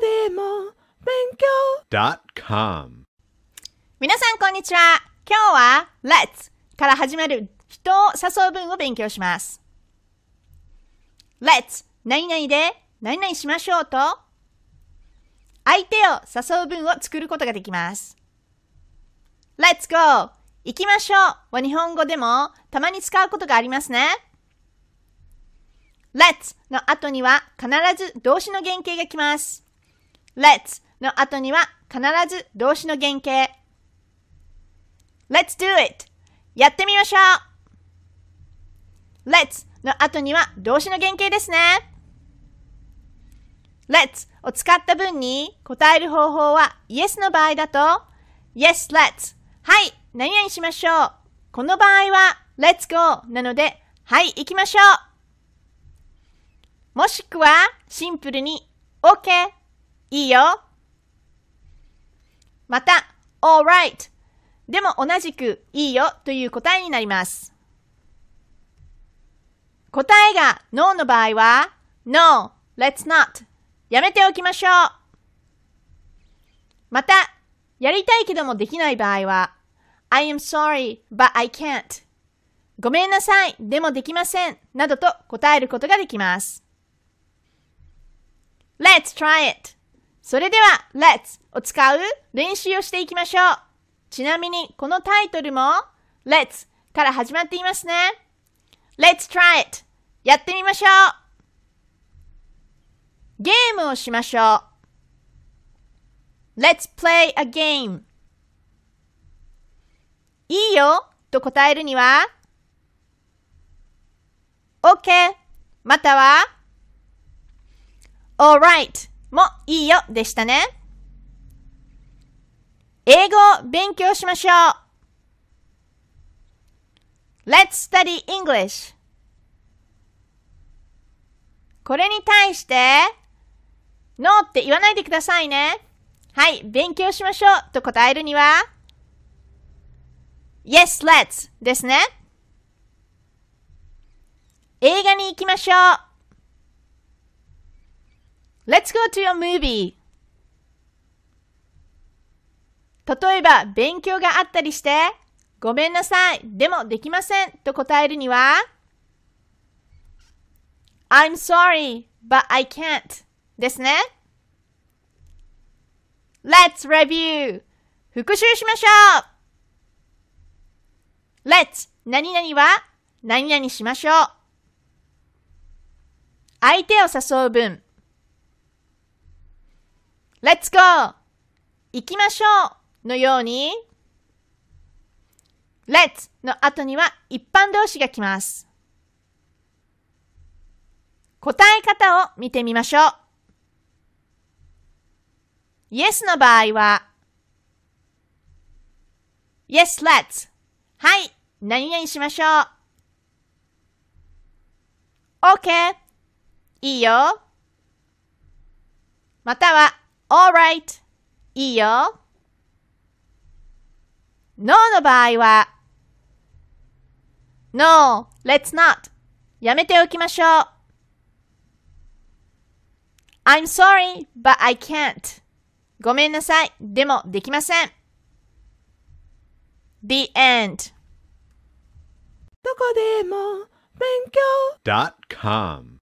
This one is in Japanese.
でも勉強 .com 皆さんこんにちは今日は Let's から始まる人を誘う文を勉強します Let's 何々で何々しましょうと相手を誘う文を作ることができます Let's go 行きましょうは日本語でもたまに使うことがありますね Let's の後には必ず動詞の原型がきます。let's の後には必ず動詞の原型。let's do it やってみましょう let's の後には動詞の原型ですね。let's を使った文に答える方法は yes の場合だと yes let's はい何々しましょうこの場合は let's go なのではい行きましょうもしくはシンプルに OK いいよ。また、alright でも同じくいいよという答えになります。答えが no の場合は no, let's not やめておきましょう。また、やりたいけどもできない場合は I am sorry, but I can't ごめんなさい、でもできませんなどと答えることができます。Let's try it! それでは、Let's を使う練習をしていきましょう。ちなみに、このタイトルも Let's から始まっていますね。Let's try it! やってみましょうゲームをしましょう Let's play a game いいよと答えるには OK または Alright もいいよでしたね。英語を勉強しましょう !Let's study English! これに対して、No って言わないでくださいね。はい、勉強しましょうと答えるには、Yes, let's ですね。映画に行きましょう。Let's go to your movie! 例えば、勉強があったりして、ごめんなさい、でもできませんと答えるには、I'm sorry, but I can't ですね。Let's review! 復習しましょう !Let's 何々は何々しましょう相手を誘う文 Let's go! 行きましょうのように、Let's の後には一般動詞が来ます。答え方を見てみましょう。Yes の場合は、Yes, let's. はい、何々しましょう。OK。いいよ。または、alright いいよ。no の場合は no, let's not やめておきましょう。I'm sorry, but I can't ごめんなさい、でもできません。The end どこでも勉強 .com